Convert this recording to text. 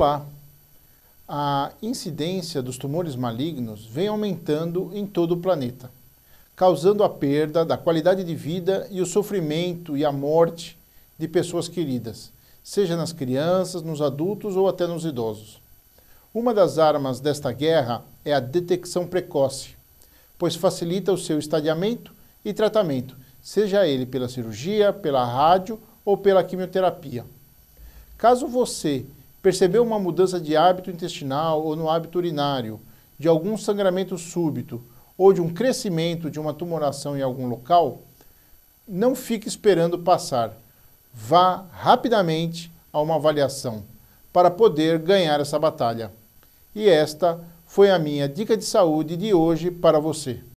lá. A incidência dos tumores malignos vem aumentando em todo o planeta, causando a perda da qualidade de vida e o sofrimento e a morte de pessoas queridas, seja nas crianças, nos adultos ou até nos idosos. Uma das armas desta guerra é a detecção precoce, pois facilita o seu estadiamento e tratamento, seja ele pela cirurgia, pela rádio ou pela quimioterapia. Caso você Percebeu uma mudança de hábito intestinal ou no hábito urinário, de algum sangramento súbito ou de um crescimento de uma tumoração em algum local? Não fique esperando passar. Vá rapidamente a uma avaliação para poder ganhar essa batalha. E esta foi a minha dica de saúde de hoje para você.